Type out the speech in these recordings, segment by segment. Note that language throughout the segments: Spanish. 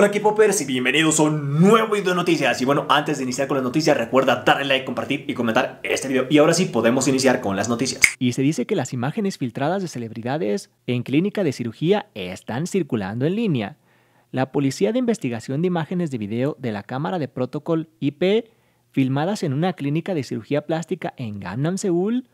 Hola equipo Pérez y bienvenidos a un nuevo video de noticias Y bueno, antes de iniciar con las noticias recuerda darle like, compartir y comentar este video Y ahora sí, podemos iniciar con las noticias Y se dice que las imágenes filtradas de celebridades en clínica de cirugía están circulando en línea La Policía de Investigación de Imágenes de Video de la Cámara de Protocol IP Filmadas en una clínica de cirugía plástica en Gangnam, Seúl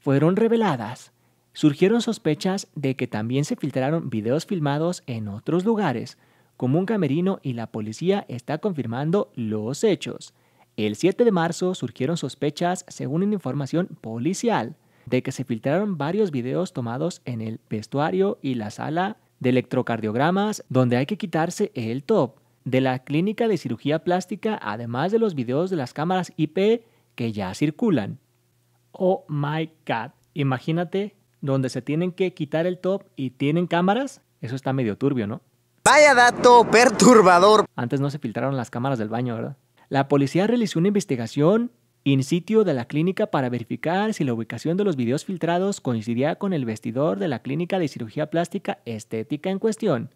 Fueron reveladas Surgieron sospechas de que también se filtraron videos filmados en otros lugares como un camerino y la policía está confirmando los hechos. El 7 de marzo surgieron sospechas, según información policial, de que se filtraron varios videos tomados en el vestuario y la sala de electrocardiogramas donde hay que quitarse el top, de la clínica de cirugía plástica, además de los videos de las cámaras IP que ya circulan. Oh my god, imagínate donde se tienen que quitar el top y tienen cámaras, eso está medio turbio, ¿no? Vaya dato perturbador. Antes no se filtraron las cámaras del baño, ¿verdad? La policía realizó una investigación in sitio de la clínica para verificar si la ubicación de los videos filtrados coincidía con el vestidor de la clínica de cirugía plástica estética en cuestión.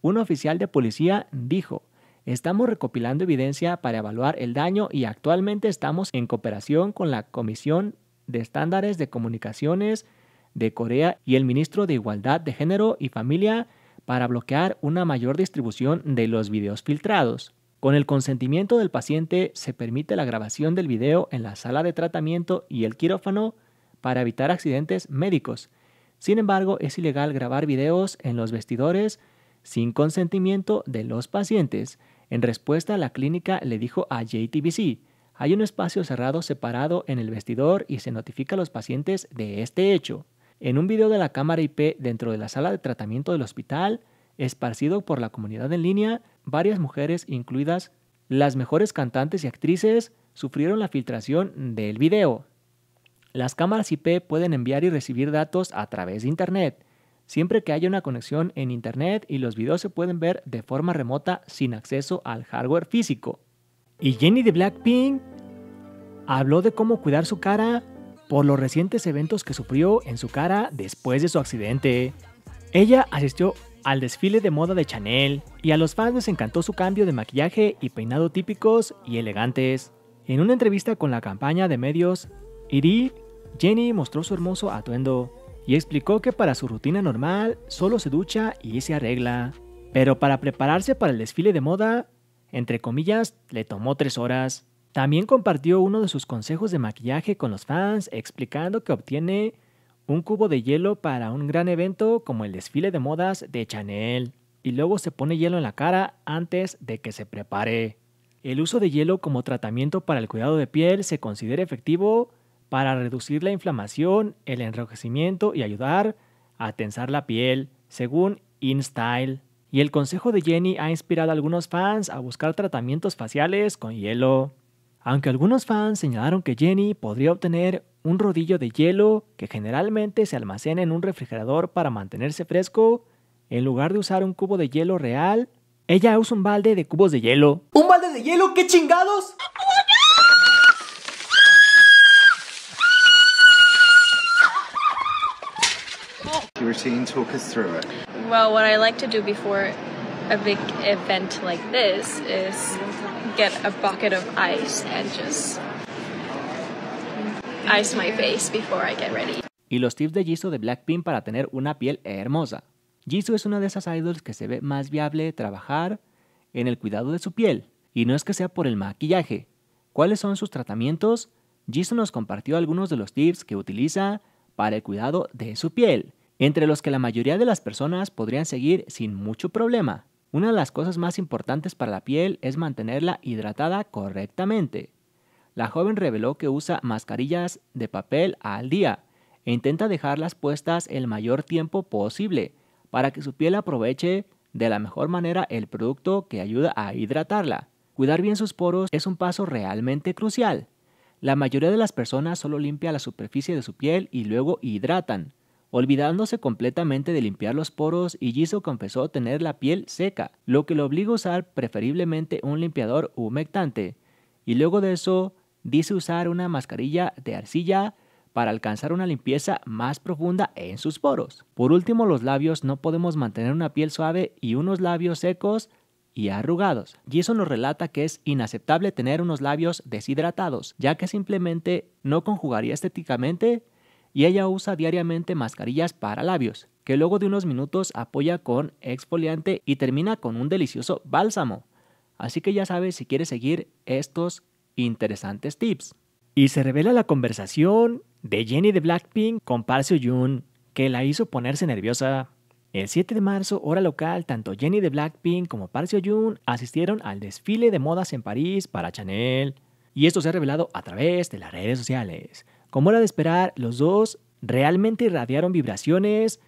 Un oficial de policía dijo, estamos recopilando evidencia para evaluar el daño y actualmente estamos en cooperación con la Comisión de Estándares de Comunicaciones de Corea y el ministro de Igualdad de Género y Familia para bloquear una mayor distribución de los videos filtrados. Con el consentimiento del paciente se permite la grabación del video en la sala de tratamiento y el quirófano para evitar accidentes médicos. Sin embargo, es ilegal grabar videos en los vestidores sin consentimiento de los pacientes. En respuesta, la clínica le dijo a JTBC, hay un espacio cerrado separado en el vestidor y se notifica a los pacientes de este hecho en un video de la cámara IP dentro de la sala de tratamiento del hospital, esparcido por la comunidad en línea, varias mujeres, incluidas las mejores cantantes y actrices, sufrieron la filtración del video. Las cámaras IP pueden enviar y recibir datos a través de Internet, siempre que haya una conexión en Internet y los videos se pueden ver de forma remota sin acceso al hardware físico. Y Jenny de Blackpink habló de cómo cuidar su cara por los recientes eventos que sufrió en su cara después de su accidente. Ella asistió al desfile de moda de Chanel y a los fans les encantó su cambio de maquillaje y peinado típicos y elegantes. En una entrevista con la campaña de medios, Iri, Jenny mostró su hermoso atuendo y explicó que para su rutina normal solo se ducha y se arregla, pero para prepararse para el desfile de moda, entre comillas, le tomó tres horas. También compartió uno de sus consejos de maquillaje con los fans, explicando que obtiene un cubo de hielo para un gran evento como el desfile de modas de Chanel, y luego se pone hielo en la cara antes de que se prepare. El uso de hielo como tratamiento para el cuidado de piel se considera efectivo para reducir la inflamación, el enrojecimiento y ayudar a tensar la piel, según InStyle. Y el consejo de Jenny ha inspirado a algunos fans a buscar tratamientos faciales con hielo. Aunque algunos fans señalaron que Jenny podría obtener un rodillo de hielo que generalmente se almacena en un refrigerador para mantenerse fresco, en lugar de usar un cubo de hielo real, ella usa un balde de cubos de hielo. ¿Un balde de hielo? ¿Qué chingados? routine, us through it. Well, what I like to do before a big event like this is get a bucket of ice and just ice my face before I get ready. Y los tips de Jisoo de Blackpink para tener una piel hermosa. Jisoo es una de esas idols que se ve más viable trabajar en el cuidado de su piel. Y no es que sea por el maquillaje. ¿Cuáles son sus tratamientos? Jisoo nos compartió algunos de los tips que utiliza para el cuidado de su piel, entre los que la mayoría de las personas podrían seguir sin mucho problema. Una de las cosas más importantes para la piel es mantenerla hidratada correctamente. La joven reveló que usa mascarillas de papel al día e intenta dejarlas puestas el mayor tiempo posible para que su piel aproveche de la mejor manera el producto que ayuda a hidratarla. Cuidar bien sus poros es un paso realmente crucial. La mayoría de las personas solo limpia la superficie de su piel y luego hidratan, olvidándose completamente de limpiar los poros y confesó tener la piel seca, lo que lo obligó a usar preferiblemente un limpiador humectante. Y luego de eso, dice usar una mascarilla de arcilla para alcanzar una limpieza más profunda en sus poros. Por último, los labios no podemos mantener una piel suave y unos labios secos y arrugados. Yiso nos relata que es inaceptable tener unos labios deshidratados, ya que simplemente no conjugaría estéticamente y ella usa diariamente mascarillas para labios, que luego de unos minutos apoya con exfoliante y termina con un delicioso bálsamo. Así que ya sabes si quieres seguir estos interesantes tips. Y se revela la conversación de Jenny de Blackpink con Park Seo que la hizo ponerse nerviosa. El 7 de marzo, hora local, tanto Jenny de Blackpink como Park Seo asistieron al desfile de modas en París para Chanel. Y esto se ha revelado a través de las redes sociales. Como era de esperar, los dos realmente irradiaron vibraciones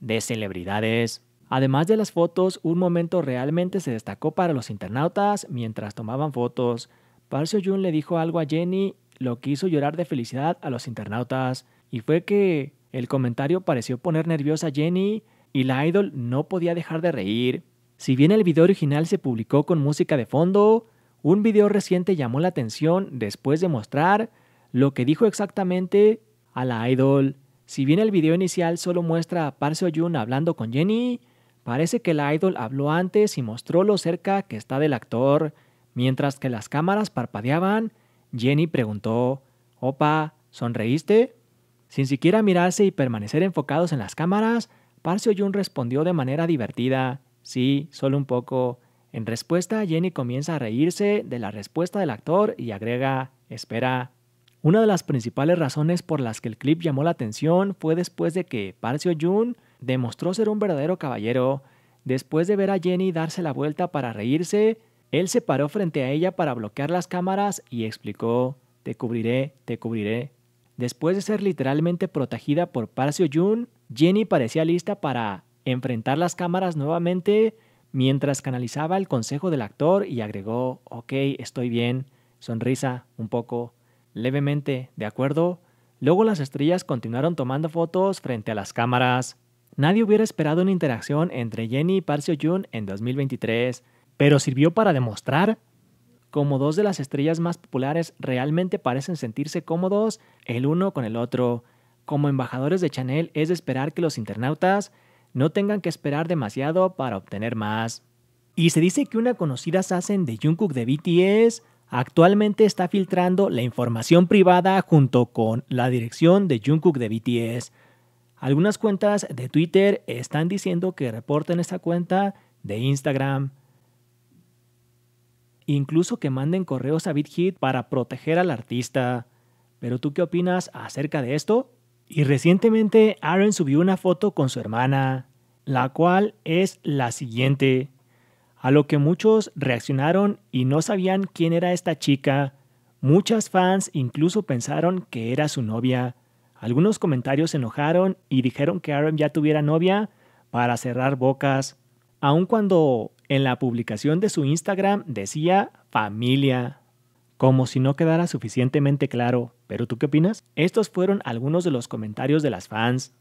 de celebridades. Además de las fotos, un momento realmente se destacó para los internautas mientras tomaban fotos. Park Jun le dijo algo a Jenny, lo que hizo llorar de felicidad a los internautas, y fue que el comentario pareció poner nerviosa a Jenny y la idol no podía dejar de reír. Si bien el video original se publicó con música de fondo, un video reciente llamó la atención después de mostrar lo que dijo exactamente a la idol. Si bien el video inicial solo muestra a Park seo hablando con Jenny, parece que la idol habló antes y mostró lo cerca que está del actor. Mientras que las cámaras parpadeaban, Jenny preguntó, Opa, ¿sonreíste? Sin siquiera mirarse y permanecer enfocados en las cámaras, Park seo respondió de manera divertida, Sí, solo un poco. En respuesta, Jenny comienza a reírse de la respuesta del actor y agrega, Espera, una de las principales razones por las que el clip llamó la atención fue después de que Parcio Jun demostró ser un verdadero caballero. Después de ver a Jenny darse la vuelta para reírse, él se paró frente a ella para bloquear las cámaras y explicó, te cubriré, te cubriré. Después de ser literalmente protegida por Parcio Jun, Jenny parecía lista para enfrentar las cámaras nuevamente mientras canalizaba el consejo del actor y agregó, ok, estoy bien, sonrisa, un poco, levemente, ¿de acuerdo? Luego las estrellas continuaron tomando fotos frente a las cámaras. Nadie hubiera esperado una interacción entre Jenny y Park Jun en 2023, pero sirvió para demostrar cómo dos de las estrellas más populares realmente parecen sentirse cómodos el uno con el otro. Como embajadores de Chanel es de esperar que los internautas no tengan que esperar demasiado para obtener más. Y se dice que una conocida sasen de Jungkook de BTS actualmente está filtrando la información privada junto con la dirección de Jungkook de BTS. Algunas cuentas de Twitter están diciendo que reporten esta cuenta de Instagram. Incluso que manden correos a BitHit para proteger al artista. Pero tú qué opinas acerca de esto? Y recientemente Aaron subió una foto con su hermana, la cual es la siguiente a lo que muchos reaccionaron y no sabían quién era esta chica. Muchas fans incluso pensaron que era su novia. Algunos comentarios se enojaron y dijeron que Aaron ya tuviera novia para cerrar bocas, aun cuando en la publicación de su Instagram decía familia. Como si no quedara suficientemente claro, pero ¿tú qué opinas? Estos fueron algunos de los comentarios de las fans.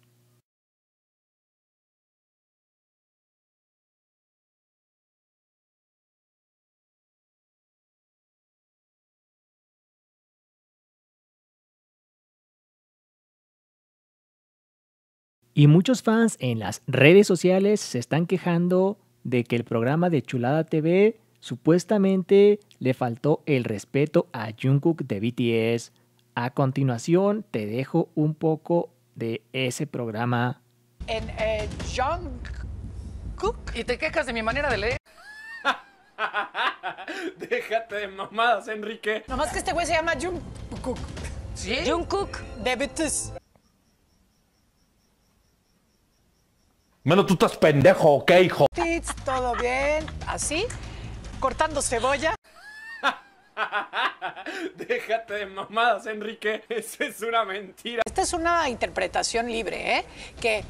Y muchos fans en las redes sociales se están quejando de que el programa de Chulada TV supuestamente le faltó el respeto a Jungkook de BTS. A continuación te dejo un poco de ese programa. En eh, Jungkook. Y te quejas de mi manera de leer. Déjate de mamadas, Enrique. Nomás que este güey se llama Jungkook. Jungkook de BTS. Menos tú estás pendejo, ¿ok, hijo? Tits, todo bien, así, cortando cebolla. Déjate de mamadas, Enrique. Esa es una mentira. Esta es una interpretación libre, ¿eh? Que.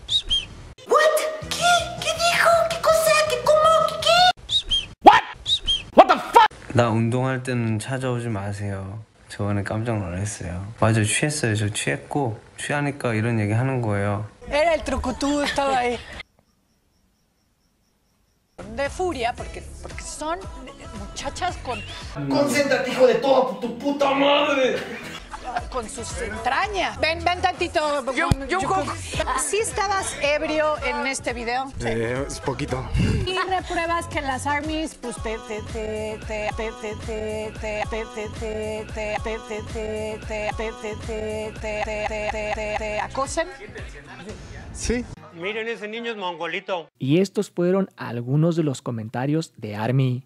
¿What? ¿Qué? ¿Qué dijo? ¿Qué cosa? ¿Qué cómo? ¿Qué? ¿What? ¿What the fuck? 나 운동할 때는 찾아오지 마세요. 저번에 깜짝 놀랐어요. 맞아, 취했어요. 저 취했고 취하니까 이런 얘기 하는 거예요. Era el tú estaba ahí de furia porque, porque son muchachas con... Concéntrate, hijo de toda tu puta madre. Con sus entrañas. Ven, ven tantito. Yo, ¿Sí estabas ebrio en este video? Eh, poquito. Y repruebas que las armies, pues te, te, te, te, te, te, te, te, te, te, te, acosen. Sí. Miren, ese niño es mongolito. Y estos fueron algunos de los comentarios de Army.